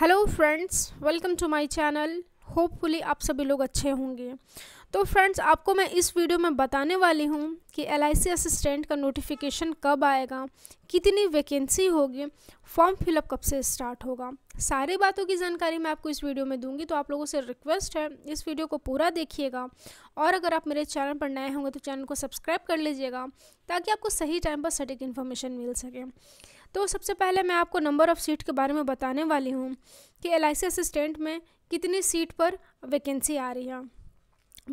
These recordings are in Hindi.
hello friends welcome to my channel hopefully आप सभी लोग अच्छे होंगे तो फ्रेंड्स आपको मैं इस वीडियो में बताने वाली हूँ कि एल असिस्टेंट का नोटिफिकेशन कब आएगा कितनी वैकेंसी होगी फॉर्म फिलअप कब से स्टार्ट होगा सारी बातों की जानकारी मैं आपको इस वीडियो में दूंगी तो आप लोगों से रिक्वेस्ट है इस वीडियो को पूरा देखिएगा और अगर आप मेरे चैनल पर नए होंगे तो चैनल को सब्सक्राइब कर लीजिएगा ताकि आपको सही टाइम पर सटीक इन्फॉर्मेशन मिल सके तो सबसे पहले मैं आपको नंबर ऑफ़ सीट के बारे में बताने वाली हूँ कि एल असिस्टेंट में कितनी सीट पर वैकेंसी आ रही है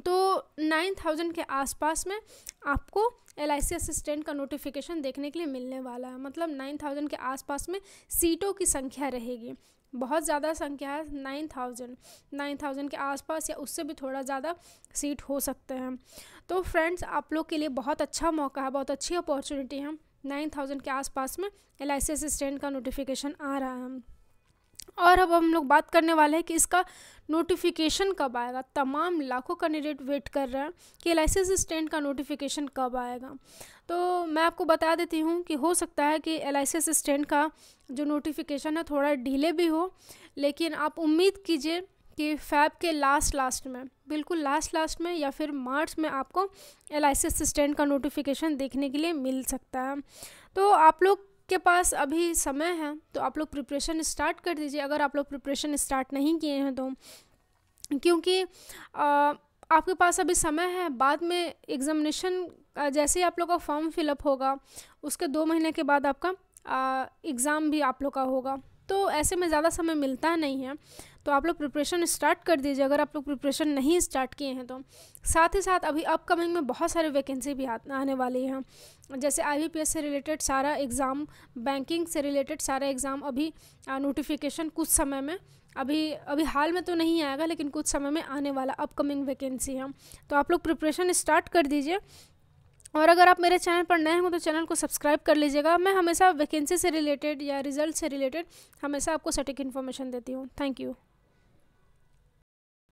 तो नाइन थाउजेंड के आसपास में आपको एल असिस्टेंट का नोटिफिकेशन देखने के लिए मिलने वाला है मतलब नाइन थाउजेंड के आसपास में सीटों की संख्या रहेगी बहुत ज़्यादा संख्या है नाइन थाउजेंड नाइन थाउजेंड के आसपास या उससे भी थोड़ा ज़्यादा सीट हो सकते हैं तो फ्रेंड्स आप लोग के लिए बहुत अच्छा मौका है बहुत अच्छी अपॉर्चुनिटी है नाइन थाउजेंड के आसपास में एल आई सी असिस्टेंट का नोटिफिकेशन आ रहा है और अब हम लोग बात करने वाले हैं कि इसका नोटिफिकेशन कब आएगा तमाम लाखों कैंडिडेट वेट कर रहे हैं कि एल आई सी असिस्टेंट का नोटिफिकेशन कब आएगा तो मैं आपको बता देती हूँ कि हो सकता है कि एल आई सी असिस्टेंट का जो नोटिफिकेशन है थोड़ा ढीले भी हो लेकिन आप उम्मीद कीजिए कि फैब के लास्ट लास्ट में बिल्कुल लास्ट लास्ट में या फिर मार्च में आपको एल आई सी असिस्टेंट का नोटिफिकेशन देखने के लिए मिल सकता है तो आप लोग के पास अभी समय है तो आप लोग प्रिपरेशन स्टार्ट कर दीजिए अगर आप लोग प्रिपरेशन स्टार्ट नहीं किए हैं तो क्योंकि आपके पास अभी समय है बाद में एग्ज़ामिनेशन जैसे ही आप लोग का फॉर्म फिलअप होगा उसके दो महीने के बाद आपका एग्ज़ाम भी आप लोग का होगा तो ऐसे में ज़्यादा समय मिलता नहीं है तो आप लोग प्रिपरेशन स्टार्ट कर दीजिए अगर आप लोग प्रिपरेशन नहीं स्टार्ट किए हैं तो साथ ही साथ अभी अपकमिंग में बहुत सारे वैकेंसी भी आने वाली हैं जैसे आईबीपीएस से रिलेटेड सारा एग्ज़ाम बैंकिंग से रिलेटेड सारा एग्ज़ाम अभी नोटिफिकेशन कुछ समय में अभी अभी हाल में तो नहीं आएगा लेकिन कुछ समय में आने वाला अपकमिंग वैकेंसी है तो आप लोग प्रिपरेशन स्टार्ट कर दीजिए और अगर आप मेरे चैनल पर नए हो तो चैनल को सब्सक्राइब कर लीजिएगा मैं हमेशा वैकेंसी से रिलेटेड या रिजल्ट से रिलेटेड हमेशा आपको सटीक इन्फॉर्मेशन देती हूँ थैंक यू